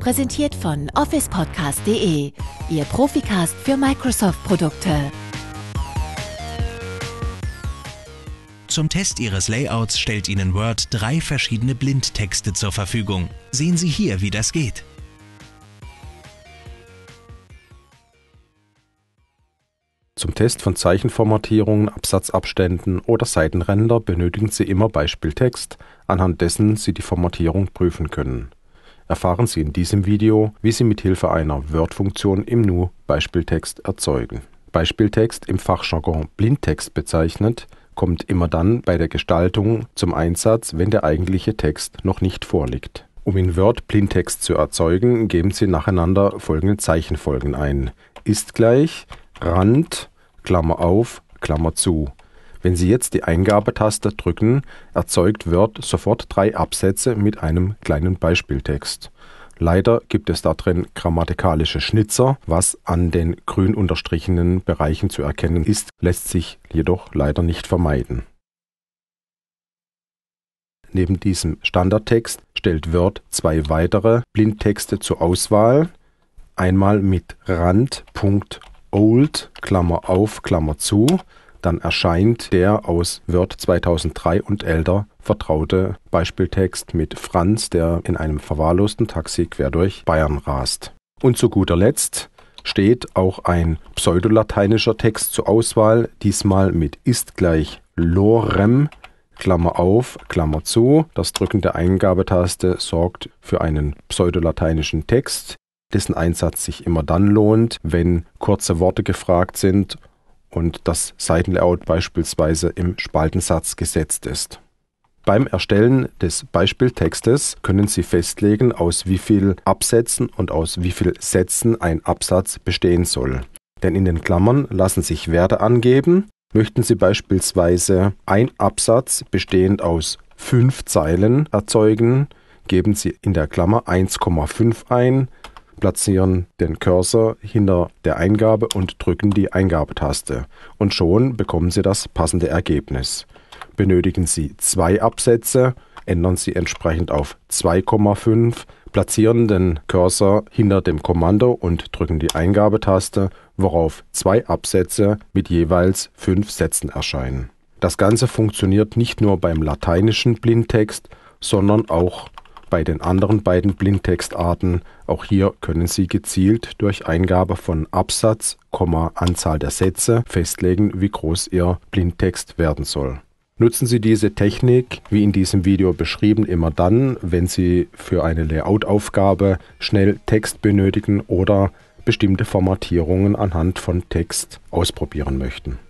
Präsentiert von officepodcast.de, Ihr Profikast für Microsoft-Produkte. Zum Test Ihres Layouts stellt Ihnen Word drei verschiedene Blindtexte zur Verfügung. Sehen Sie hier, wie das geht. Zum Test von Zeichenformatierungen, Absatzabständen oder Seitenränder benötigen Sie immer Beispieltext, anhand dessen Sie die Formatierung prüfen können erfahren Sie in diesem Video, wie Sie mit Hilfe einer Word-Funktion im Nu Beispieltext erzeugen. Beispieltext, im Fachjargon Blindtext bezeichnet, kommt immer dann bei der Gestaltung zum Einsatz, wenn der eigentliche Text noch nicht vorliegt. Um in Word Blindtext zu erzeugen, geben Sie nacheinander folgende Zeichenfolgen ein. Ist gleich, Rand, Klammer auf, Klammer zu. Wenn Sie jetzt die Eingabetaste drücken, erzeugt Word sofort drei Absätze mit einem kleinen Beispieltext. Leider gibt es da drin grammatikalische Schnitzer, was an den grün unterstrichenen Bereichen zu erkennen ist, lässt sich jedoch leider nicht vermeiden. Neben diesem Standardtext stellt Word zwei weitere Blindtexte zur Auswahl, einmal mit Rand.old, Klammer auf, Klammer zu, dann erscheint der aus Word 2003 und älter vertraute Beispieltext mit Franz, der in einem verwahrlosten Taxi quer durch Bayern rast. Und zu guter Letzt steht auch ein pseudolateinischer Text zur Auswahl, diesmal mit ist gleich lorem, Klammer auf, Klammer zu. Das Drücken der Eingabetaste sorgt für einen pseudolateinischen Text, dessen Einsatz sich immer dann lohnt, wenn kurze Worte gefragt sind und das Seitenlayout beispielsweise im Spaltensatz gesetzt ist. Beim Erstellen des Beispieltextes können Sie festlegen, aus wie vielen Absätzen und aus wie vielen Sätzen ein Absatz bestehen soll. Denn in den Klammern lassen sich Werte angeben. Möchten Sie beispielsweise ein Absatz bestehend aus fünf Zeilen erzeugen, geben Sie in der Klammer 1,5 ein, platzieren den Cursor hinter der Eingabe und drücken die Eingabetaste und schon bekommen Sie das passende Ergebnis. Benötigen Sie zwei Absätze, ändern Sie entsprechend auf 2,5, platzieren den Cursor hinter dem Kommando und drücken die Eingabetaste, worauf zwei Absätze mit jeweils fünf Sätzen erscheinen. Das Ganze funktioniert nicht nur beim lateinischen Blindtext, sondern auch bei den anderen beiden Blindtextarten. Auch hier können Sie gezielt durch Eingabe von Absatz, Komma, Anzahl der Sätze festlegen, wie groß Ihr Blindtext werden soll. Nutzen Sie diese Technik, wie in diesem Video beschrieben, immer dann, wenn Sie für eine Layout-Aufgabe schnell Text benötigen oder bestimmte Formatierungen anhand von Text ausprobieren möchten.